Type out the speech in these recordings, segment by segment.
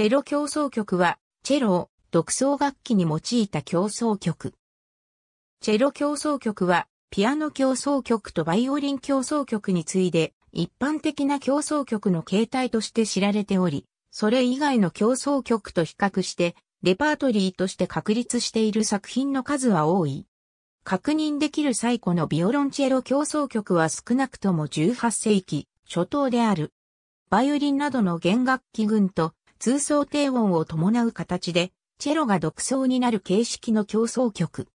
チェロ競争曲は、チェロを独奏楽器に用いた競争曲。チェロ競争曲は、ピアノ競争曲とバイオリン競争曲に次いで、一般的な競争曲の形態として知られており、それ以外の競争曲と比較して、レパートリーとして確立している作品の数は多い。確認できる最古のビオロンチェロ競争曲は少なくとも18世紀初頭である。バイオリンなどの弦楽器群と通奏低音を伴う形で、チェロが独奏になる形式の競争曲。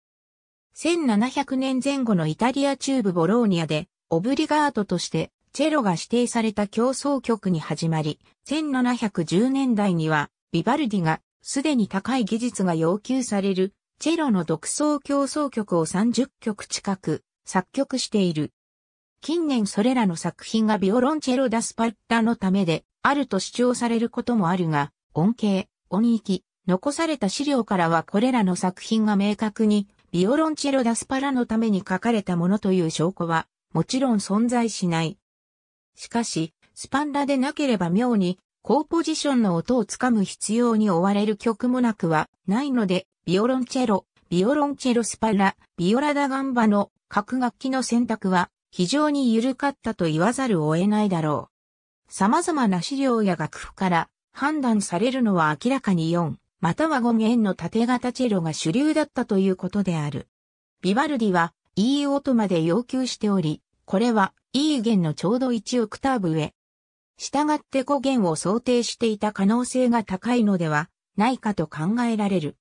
1700年前後のイタリア中部ボローニアで、オブリガートとしてチェロが指定された競争曲に始まり、1710年代には、ビバルディがすでに高い技術が要求される、チェロの独奏競争曲を30曲近く作曲している。近年それらの作品がビオロンチェロ・ダスパッタのためであると主張されることもあるが、音形、音域、残された資料からはこれらの作品が明確に、ビオロンチェロ・ダスパラのために書かれたものという証拠は、もちろん存在しない。しかし、スパンラでなければ妙に、高ポジションの音をつかむ必要に追われる曲もなくはないので、ビオロンチェロ、ビオロンチェロスパラ、ビオラダガンバの各楽器の選択は非常に緩かったと言わざるを得ないだろう。様々な資料や楽譜から判断されるのは明らかに4、または5弦の縦型チェロが主流だったということである。ビバルディは E オートまで要求しており、これは E 弦のちょうど1オクターブ上。従って5弦を想定していた可能性が高いのではないかと考えられる。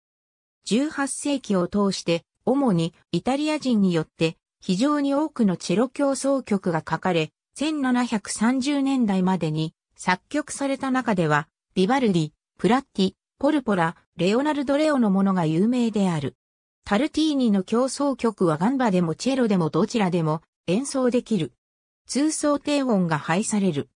18世紀を通して、主にイタリア人によって非常に多くのチェロ競争曲が書かれ、1730年代までに作曲された中では、ビバルディ、プラッティ、ポルポラ、レオナルド・レオのものが有名である。タルティーニの競争曲はガンバでもチェロでもどちらでも演奏できる。通奏低音が配される。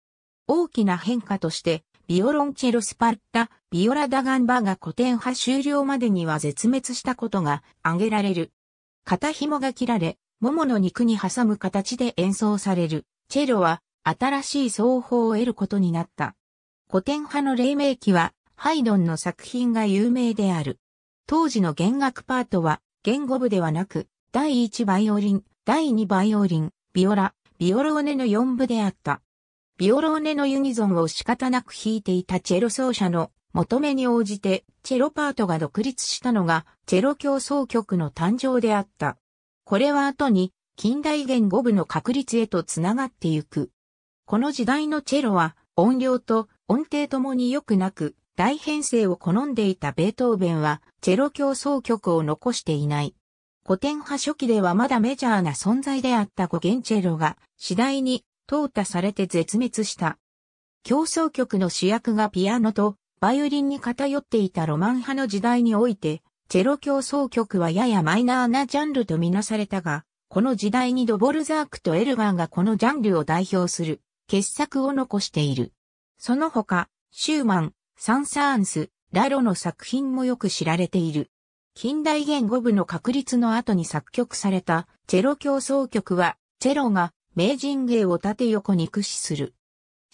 大きな変化として、ビオロンチェロスパッタ、ビオラダガンバが古典派終了までには絶滅したことが挙げられる。肩紐が切られ、桃の肉に挟む形で演奏される。チェロは新しい奏法を得ることになった。古典派の黎明期はハイドンの作品が有名である。当時の弦楽パートは言語部ではなく、第1バイオリン、第2バイオリン、ビオラ、ビオローネの4部であった。ビオローネのユニゾンを仕方なく弾いていたチェロ奏者の求めに応じてチェロパートが独立したのがチェロ競奏曲の誕生であった。これは後に近代言語部の確立へとつながってゆく。この時代のチェロは音量と音程ともに良くなく、大編成を好んでいたベートーベンは、チェロ競奏曲を残していない。古典派初期ではまだメジャーな存在であった五弦チェロが、次第に淘汰されて絶滅した。競争曲の主役がピアノとバイオリンに偏っていたロマン派の時代において、チェロ競争曲はややマイナーなジャンルとみなされたが、この時代にドボルザークとエルガンがこのジャンルを代表する傑作を残している。その他、シューマン、サンサーンス、ラロの作品もよく知られている。近代言語部の確立の後に作曲されたチェロ競争曲は、チェロが名人芸を縦横に駆使する。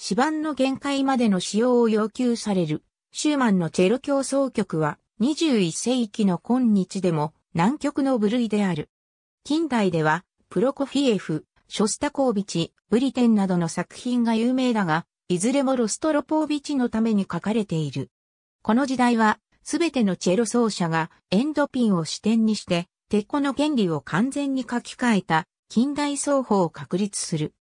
指板の限界までの使用を要求される。シューマンのチェロ競争曲は21世紀の今日でも南極の部類である。近代では、プロコフィエフ、ショスタコービチ、ブリテンなどの作品が有名だが、いずれもロストロポービチのために書かれている。この時代は、すべてのチェロ奏者がエンドピンを視点にして、鉄鋼の原理を完全に書き換えた近代奏法を確立する。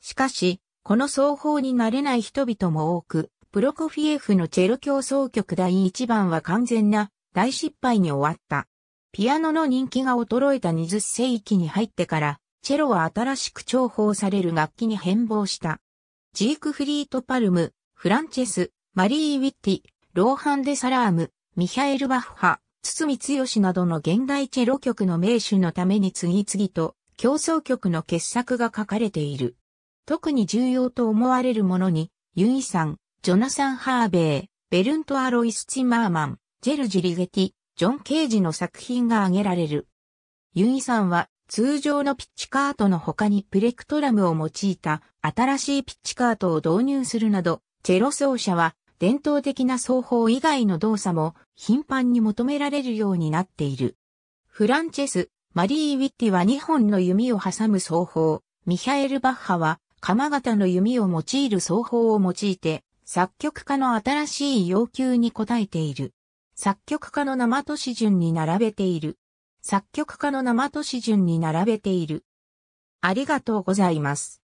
しかし、この奏法に慣れない人々も多く、プロコフィエフのチェロ協奏曲第1番は完全な大失敗に終わった。ピアノの人気が衰えた20世紀に入ってから、チェロは新しく重宝される楽器に変貌した。ジークフリート・パルム、フランチェス、マリー・ウィッティ、ローハン・デ・サラーム、ミハエル・バッハ、堤剛などの現代チェロ曲の名手のために次々と競争曲の傑作が書かれている。特に重要と思われるものに、ユイさん、ジョナサン・ハーベイ、ベルント・アロイス・チマーマン、ジェルジ・リゲティ、ジョン・ケージの作品が挙げられる。ユイさんは通常のピッチカートの他にプレクトラムを用いた新しいピッチカートを導入するなど、チェロ奏者は伝統的な奏法以外の動作も頻繁に求められるようになっている。フランチェス、マリー・ウィッティは2本の弓を挟む奏法、ミハエル・バッハは鎌型の弓を用いる奏法を用いて、作曲家の新しい要求に応えている。作曲家の生都市順に並べている。作曲家の生都市順に並べている。ありがとうございます。